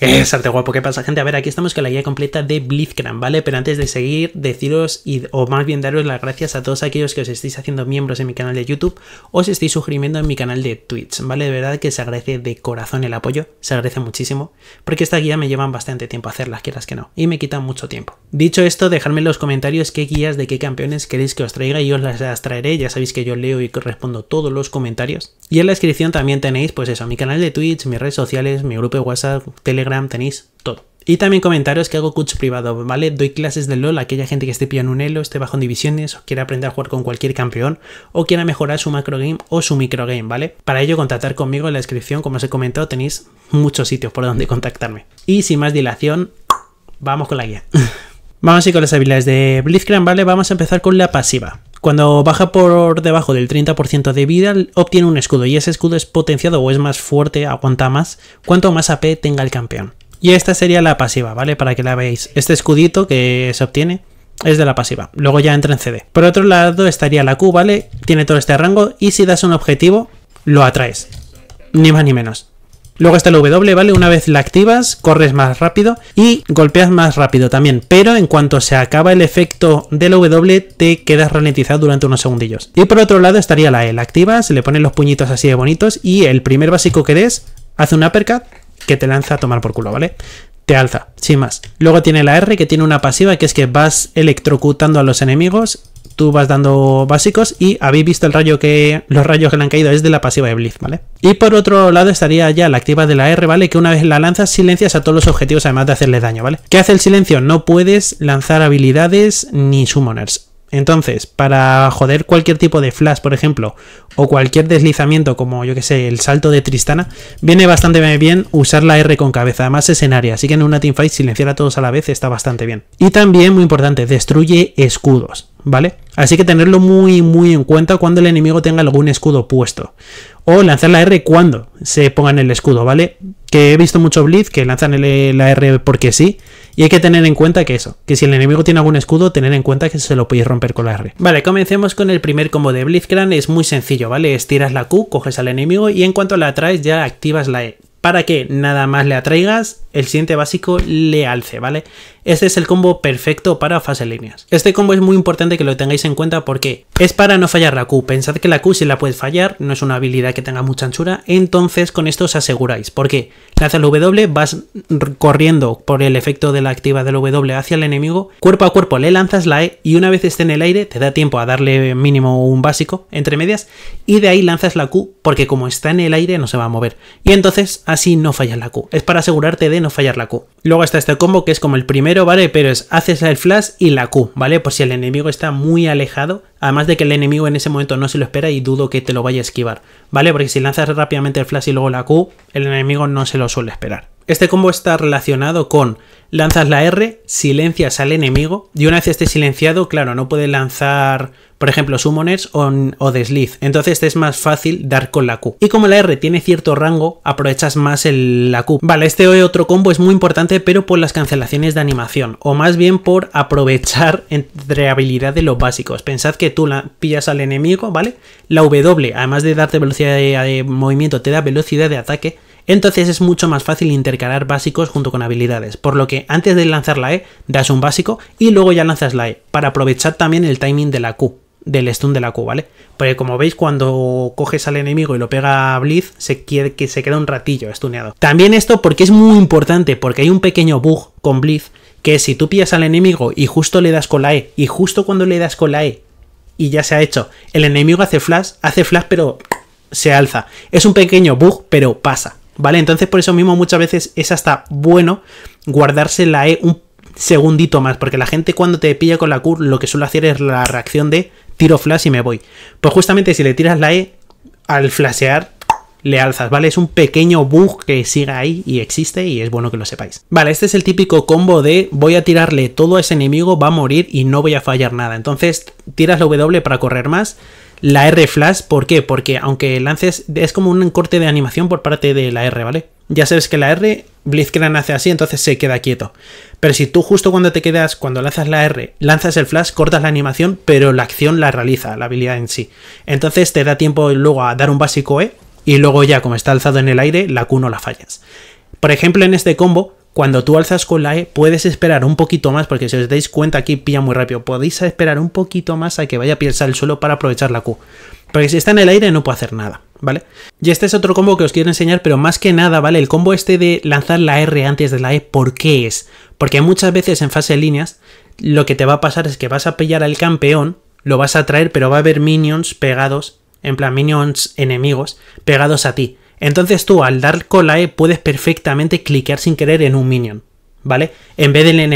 Es arte guapo, ¿qué pasa gente? A ver, aquí estamos con la guía completa de Blitzcrank, ¿vale? Pero antes de seguir, deciros, y, o más bien daros las gracias a todos aquellos que os estáis haciendo miembros en mi canal de YouTube, o os estáis suscribiendo en mi canal de Twitch, ¿vale? De verdad que se agradece de corazón el apoyo, se agradece muchísimo, porque esta guía me lleva bastante tiempo hacerlas, quieras que no, y me quita mucho tiempo. Dicho esto, dejadme en los comentarios qué guías de qué campeones queréis que os traiga y os las traeré, ya sabéis que yo leo y respondo todos los comentarios. Y en la descripción también tenéis, pues eso, mi canal de Twitch, mis redes sociales, mi grupo de WhatsApp, Telegram, tenéis todo. Y también comentarios que hago coach privado, ¿vale? Doy clases de LOL a aquella gente que esté pillando un elo, esté bajo en divisiones, o quiera aprender a jugar con cualquier campeón, o quiera mejorar su macro game o su micro game, ¿vale? Para ello, contactar conmigo en la descripción, como os he comentado, tenéis muchos sitios por donde contactarme. Y sin más dilación, vamos con la guía. vamos a ir con las habilidades de Blitzcrank, ¿vale? Vamos a empezar con la pasiva. Cuando baja por debajo del 30% de vida, obtiene un escudo y ese escudo es potenciado o es más fuerte, aguanta más, cuanto más AP tenga el campeón. Y esta sería la pasiva, ¿vale? Para que la veáis. Este escudito que se obtiene es de la pasiva. Luego ya entra en CD. Por otro lado estaría la Q, ¿vale? Tiene todo este rango y si das un objetivo, lo atraes. Ni más ni menos. Luego está el W, ¿vale? Una vez la activas, corres más rápido y golpeas más rápido también. Pero en cuanto se acaba el efecto del W, te quedas ralentizado durante unos segundillos. Y por otro lado estaría la E. La activas, le pones los puñitos así de bonitos y el primer básico que des hace un uppercut que te lanza a tomar por culo, ¿vale? te alza, sin más. Luego tiene la R que tiene una pasiva que es que vas electrocutando a los enemigos tú vas dando básicos y habéis visto el rayo que los rayos que le han caído es de la pasiva de Blitz, ¿vale? Y por otro lado estaría ya la activa de la R, ¿vale? Que una vez la lanzas silencias a todos los objetivos además de hacerle daño, ¿vale? ¿Qué hace el silencio? No puedes lanzar habilidades ni summoners. Entonces, para joder cualquier tipo de flash, por ejemplo, o cualquier deslizamiento, como yo que sé, el salto de Tristana, viene bastante bien usar la R con cabeza, además es en área, así que en una teamfight silenciar a todos a la vez está bastante bien. Y también, muy importante, destruye escudos, ¿vale? Así que tenerlo muy, muy en cuenta cuando el enemigo tenga algún escudo puesto o lanzar la R cuando se pongan el escudo, ¿vale? Que he visto mucho Blitz que lanzan la R porque sí, y hay que tener en cuenta que eso, que si el enemigo tiene algún escudo, tener en cuenta que se lo podéis romper con la R. Vale, comencemos con el primer combo de Blitzcrank, es muy sencillo, ¿vale? Estiras la Q, coges al enemigo y en cuanto la atraes ya activas la E. Para que nada más le atraigas el siguiente básico le alce, ¿vale? Este es el combo perfecto para fase líneas. Este combo es muy importante que lo tengáis en cuenta porque es para no fallar la Q. Pensad que la Q si la puedes fallar, no es una habilidad que tenga mucha anchura, entonces con esto os aseguráis. Porque lanza el W, vas corriendo por el efecto de la activa del W hacia el enemigo, cuerpo a cuerpo le lanzas la E y una vez esté en el aire te da tiempo a darle mínimo un básico entre medias y de ahí lanzas la Q porque como está en el aire no se va a mover. Y entonces así no fallas la Q. Es para asegurarte de no fallar la Q. Luego está este combo que es como el primero, ¿vale? Pero es haces el flash y la Q, ¿vale? Por si el enemigo está muy alejado. Además de que el enemigo en ese momento no se lo espera y dudo que te lo vaya a esquivar, ¿vale? Porque si lanzas rápidamente el flash y luego la Q, el enemigo no se lo suele esperar. Este combo está relacionado con lanzas la R, silencias al enemigo y una vez esté silenciado, claro, no puede lanzar, por ejemplo, summoners o, o desliz. Entonces este es más fácil dar con la Q. Y como la R tiene cierto rango, aprovechas más el, la Q. Vale, este otro combo es muy importante, pero por las cancelaciones de animación, o más bien por aprovechar entre habilidades de los básicos. Pensad que tú la, pillas al enemigo, ¿vale? La W, además de darte velocidad de movimiento, te da velocidad de ataque entonces es mucho más fácil intercalar básicos junto con habilidades, por lo que antes de lanzar la E das un básico y luego ya lanzas la E, para aprovechar también el timing de la Q, del stun de la Q, ¿vale? Porque como veis, cuando coges al enemigo y lo pega a Blitz, se, que se queda un ratillo estuneado. También esto porque es muy importante, porque hay un pequeño bug con Blitz, que si tú pillas al enemigo y justo le das con la E, y justo cuando le das con la E, y ya se ha hecho, el enemigo hace flash, hace flash pero se alza. Es un pequeño bug, pero pasa. ¿Vale? Entonces por eso mismo muchas veces es hasta bueno guardarse la E un segundito más, porque la gente cuando te pilla con la Q lo que suele hacer es la reacción de tiro flash y me voy. Pues justamente si le tiras la E, al flashear le alzas, ¿vale? Es un pequeño bug que sigue ahí y existe y es bueno que lo sepáis. Vale, este es el típico combo de voy a tirarle todo a ese enemigo, va a morir y no voy a fallar nada. Entonces tiras la W para correr más la R Flash. ¿Por qué? Porque aunque lances, es como un corte de animación por parte de la R, ¿vale? Ya sabes que la R, Blitzcrank hace así, entonces se queda quieto. Pero si tú justo cuando te quedas, cuando lanzas la R, lanzas el flash, cortas la animación, pero la acción la realiza, la habilidad en sí. Entonces te da tiempo luego a dar un básico E, y luego ya como está alzado en el aire, la Q no la fallas. Por ejemplo, en este combo, cuando tú alzas con la E, puedes esperar un poquito más, porque si os dais cuenta aquí pilla muy rápido, podéis esperar un poquito más a que vaya a pisar el suelo para aprovechar la Q. Porque si está en el aire no puede hacer nada, ¿vale? Y este es otro combo que os quiero enseñar, pero más que nada, ¿vale? El combo este de lanzar la R antes de la E, ¿por qué es? Porque muchas veces en fase de líneas lo que te va a pasar es que vas a pillar al campeón, lo vas a traer, pero va a haber minions pegados, en plan minions enemigos, pegados a ti. Entonces tú al dar con la E puedes perfectamente cliquear sin querer en un minion, ¿vale? En vez del en,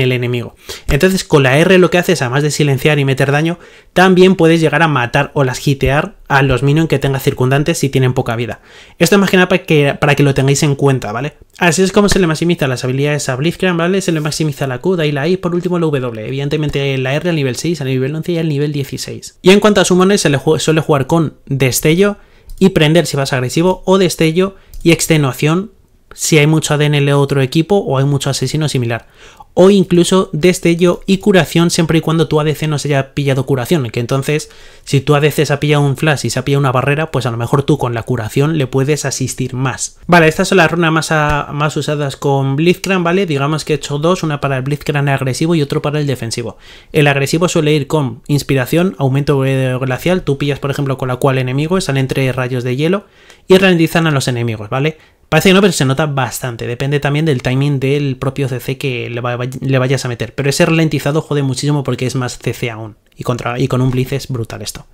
el enemigo. Entonces con la R lo que haces, además de silenciar y meter daño, también puedes llegar a matar o las gitear a los minions que tengas circundantes si tienen poca vida. Esto es más que nada para que, para que lo tengáis en cuenta, ¿vale? Así es como se le maximiza las habilidades a Blitzcrank, ¿vale? Se le maximiza la Q, y la I, por último la W. Evidentemente la R al nivel 6, al nivel 11 y al nivel 16. Y en cuanto a summones, se le suele jugar con Destello, y prender si vas agresivo o destello y extenuación si hay mucho ADN en el otro equipo o hay mucho asesino similar o incluso destello y curación siempre y cuando tu ADC no se haya pillado curación, que entonces si tu ADC se ha pillado un flash y se ha pillado una barrera, pues a lo mejor tú con la curación le puedes asistir más. Vale, estas son las runas más, más usadas con Blitzcrank, ¿vale? Digamos que he hecho dos, una para el Blitzcrank agresivo y otro para el defensivo. El agresivo suele ir con inspiración, aumento glacial, tú pillas por ejemplo con la cual enemigos, salen entre rayos de hielo y ralentizan a los enemigos, ¿vale? Parece que no, pero se nota bastante. Depende también del timing del propio CC que le, vayas a meter. Pero ese ralentizado jode muchísimo porque es más CC aún. Y, contra, y con un blitz es brutal esto.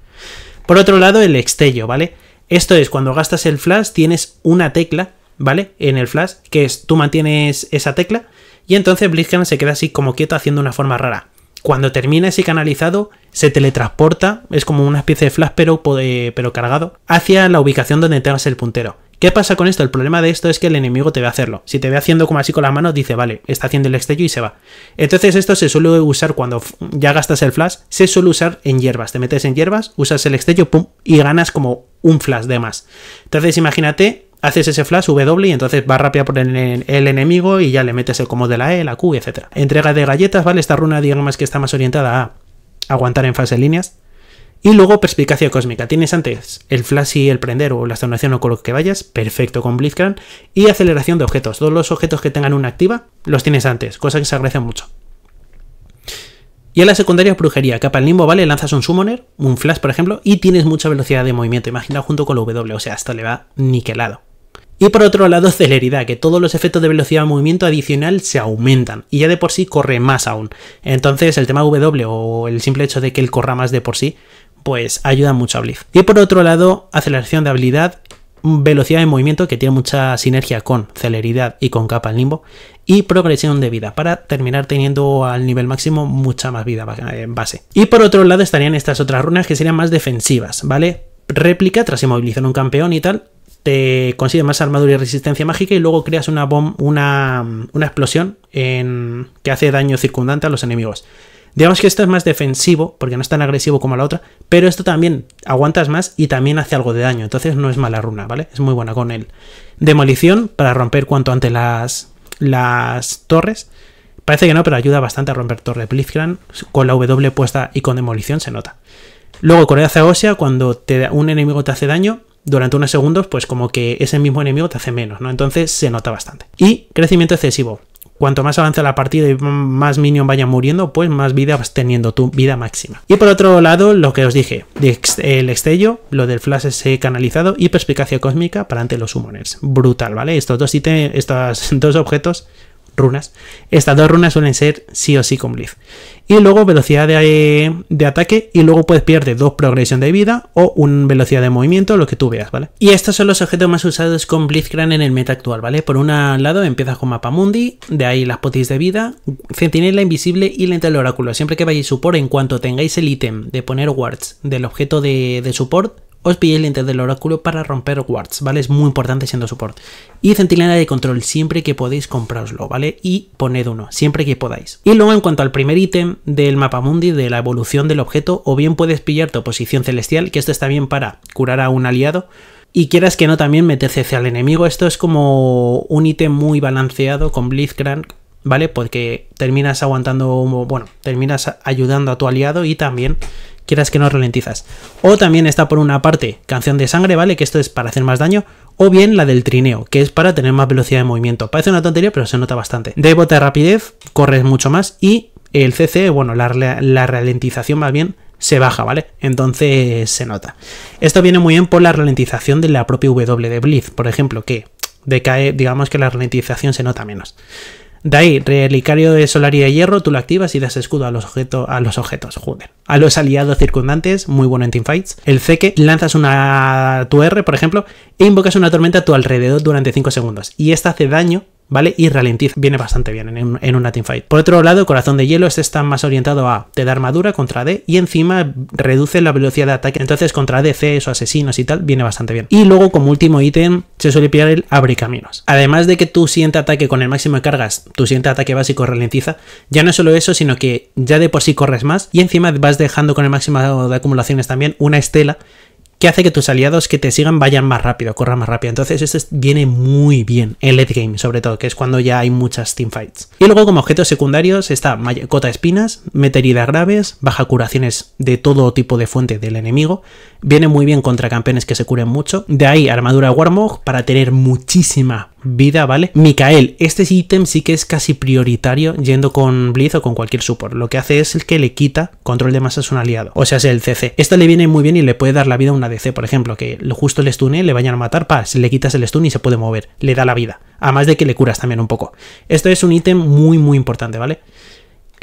Por otro lado, el extello, ¿vale? Esto es, cuando gastas el flash tienes una tecla, ¿vale? En el flash, que es tú mantienes esa tecla y entonces Blitzcrank se queda así como quieto haciendo una forma rara. Cuando termina ese canalizado, se teletransporta, es como una especie de flash pero, pero cargado, hacia la ubicación donde tengas el puntero. ¿Qué pasa con esto? El problema de esto es que el enemigo te ve hacerlo. Si te ve haciendo como así con la mano, dice, vale, está haciendo el extello y se va. Entonces esto se suele usar cuando ya gastas el flash, se suele usar en hierbas. Te metes en hierbas, usas el extello, pum, y ganas como un flash de más. Entonces imagínate haces ese flash W y entonces va rápida por el, enemigo y ya le metes el combo de la E, la Q, etc. Entrega de galletas, ¿vale? Esta runa digamos que está más orientada a aguantar en fase de líneas. Y luego perspicacia cósmica. Tienes antes el flash y el prender o la estonación o con lo que vayas, perfecto con Blitzcrank. Y aceleración de objetos. Todos los objetos que tengan una activa los tienes antes, cosa que se agradece mucho. Y a la secundaria brujería. Capa el limbo, ¿vale? Lanzas un summoner, un flash por ejemplo, y tienes mucha velocidad de movimiento. Imagina junto con la W, o sea, hasta le va niquelado. Y por otro lado, celeridad, que todos los efectos de velocidad de movimiento adicional se aumentan y ya de por sí corre más aún. Entonces, el tema W o el simple hecho de que él corra más de por sí pues ayuda mucho a Y por otro lado, aceleración de habilidad, velocidad de movimiento que tiene mucha sinergia con celeridad y con capa al limbo, y progresión de vida para terminar teniendo al nivel máximo mucha más vida en eh, base. Y por otro lado estarían estas otras runas que serían más defensivas, ¿vale? Réplica tras inmovilizar un campeón y tal, te consigue más armadura y resistencia mágica y luego creas una bomba, una, una explosión que hace daño circundante a los enemigos. Digamos que esto es más defensivo, porque no es tan agresivo como la otra, pero esto también aguantas más y también hace algo de daño, entonces no es mala runa, ¿vale? Es muy buena con él. demolición para romper cuanto antes las, las torres. Parece que no, pero ayuda bastante a romper torre Blitzcrank con la W puesta y con demolición se nota. Luego Corea ósea, cuando te, un enemigo te hace daño, durante unos segundos, pues como que ese mismo enemigo te hace menos, ¿no? Entonces se nota bastante. Y crecimiento excesivo. Cuanto más avance la partida y más minion vayan muriendo, pues más vida vas teniendo tu vida máxima. Y por otro lado, lo que os dije, el Estello, lo del flash ese eh, canalizado y perspicacia cósmica para ante los summoners. Brutal, ¿vale? Estos dos, estos dos objetos runas. Estas dos runas suelen ser sí o sí con Blitz. Y luego velocidad de, eh, de, ataque y luego puedes pierde dos progresión de vida o un velocidad de movimiento, lo que tú veas, ¿vale? Y estos son los objetos más usados con Blitzcrank en el meta actual, ¿vale? Por un lado empiezas con mapa mundi. de ahí las potis de vida, centinela invisible y lente del oráculo. Siempre que vayáis support, en cuanto tengáis el ítem de poner wards del objeto de, de support, os pillé el lente del oráculo para romper wards, ¿vale? Es muy importante siendo support. Y centinela de control, siempre que podéis compráoslo, ¿vale? Y poned uno, siempre que podáis. Y luego en cuanto al primer ítem del mapa mundi de la evolución del objeto, o bien puedes pillar tu posición celestial, que esto está bien para curar a un aliado, y quieras que no también meterse al enemigo, esto es como un ítem muy balanceado con Blitzcrank, ¿vale? Porque terminas aguantando, bueno, terminas ayudando a tu aliado y también quieras que no ralentizas. O también está por una parte canción de sangre, ¿vale? Que esto es para hacer más daño. O bien la del trineo, que es para tener más velocidad de movimiento. Parece una tontería, pero se nota bastante. De bota de rapidez, corres mucho más. Y el CC, bueno, la, la ralentización más bien se baja, ¿vale? Entonces se nota. Esto viene muy bien por la ralentización de la propia W de Blitz, por ejemplo, que decae, digamos que la ralentización se nota menos. De ahí, relicario de solaria y de hierro, tú lo activas y das escudo a los, objetos a los joder. A los aliados circundantes, muy bueno en teamfights. El Zeke, lanzas una tu R, por ejemplo, e invocas una tormenta a tu alrededor durante 5 segundos. Y esta hace daño ¿vale? Y ralentiza, viene bastante bien en, en una teamfight. Por otro lado, Corazón de Hielo este está más orientado a te da armadura contra D y encima reduce la velocidad de ataque. Entonces contra DCs o asesinos y tal viene bastante bien. Y luego como último ítem se suele pillar el abre caminos. Además de que tu siguiente ataque con el máximo de cargas, tu siguiente ataque básico ralentiza, ya no solo eso, sino que ya de por sí corres más y encima vas dejando con el máximo de acumulaciones también una estela que hace que tus aliados que te sigan vayan más rápido, corran más rápido. Entonces esto viene muy bien en late game, sobre todo, que es cuando ya hay muchas teamfights. Y luego como objetos secundarios está cota espinas, mete heridas graves, baja curaciones de todo tipo de fuente del enemigo, viene muy bien contra campeones que se curen mucho, de ahí armadura Warmog para tener muchísima vida, ¿vale? Mikael, este ítem sí que es casi prioritario yendo con Blitz o con cualquier support. Lo que hace es el que le quita control de masas a un aliado, o sea, es el CC. Esto le viene muy bien y le puede dar la vida a una DC, por ejemplo, que justo el stun ¿eh? le vayan a matar, pa, si le quitas el stun y se puede mover, le da la vida. Además de que le curas también un poco. Esto es un ítem muy, muy importante, ¿vale?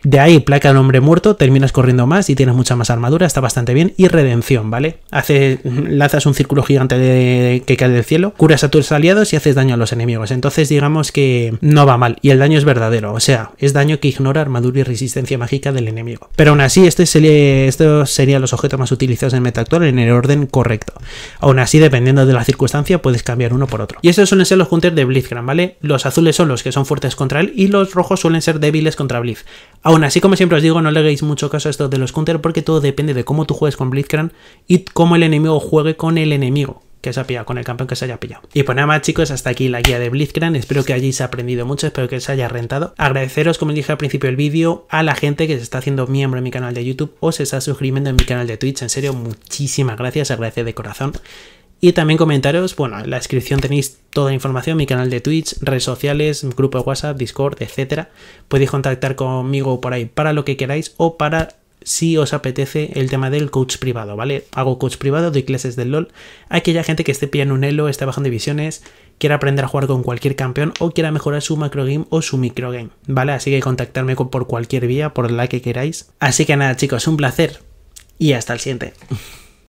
De ahí placa de hombre muerto, terminas corriendo más y tienes mucha más armadura, está bastante bien. Y redención, ¿vale? Hace, lanzas un círculo gigante de, que cae del cielo, curas a tus aliados y haces daño a los enemigos. Entonces digamos que no va mal. Y el daño es verdadero, o sea, es daño que ignora armadura y resistencia mágica del enemigo. Pero aún así, este estos serían los objetos más utilizados en meta actual en el orden correcto. Aún así, dependiendo de la circunstancia, puedes cambiar uno por otro. Y estos suelen ser los hunters de Blitzcrank, ¿vale? Los azules son los que son fuertes contra él y los rojos suelen ser débiles contra Blitz. Bueno, así, como siempre os digo, no le hagáis mucho caso a esto de los counter porque todo depende de cómo tú juegues con Blitzcrank y cómo el enemigo juegue con el enemigo que se ha pillado, con el campeón que se haya pillado. Y pues nada más chicos, hasta aquí la guía de Blitzcrank, espero que hayáis aprendido mucho, espero que os haya rentado. Agradeceros, como dije al principio del vídeo, a la gente que se está haciendo miembro de mi canal de YouTube o se está suscribiendo en mi canal de Twitch, en serio, muchísimas gracias, agradece de corazón. Y también comentarios, bueno, en la descripción tenéis toda la información, mi canal de Twitch, redes sociales, grupo de WhatsApp, Discord, etc. Podéis contactar conmigo por ahí para lo que queráis o para si os apetece el tema del coach privado, ¿vale? Hago coach privado, doy clases del LOL. Aquella gente que esté pillando un elo, esté bajando divisiones, quiera aprender a jugar con cualquier campeón o quiera mejorar su macro game o su micro game, ¿vale? Así que contactarme por cualquier vía, por la que queráis. Así que nada, chicos, un placer y hasta el siguiente.